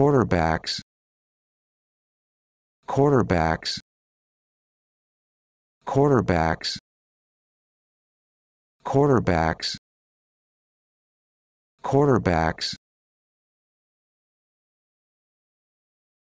quarterbacks quarterbacks quarterbacks quarterbacks quarterbacks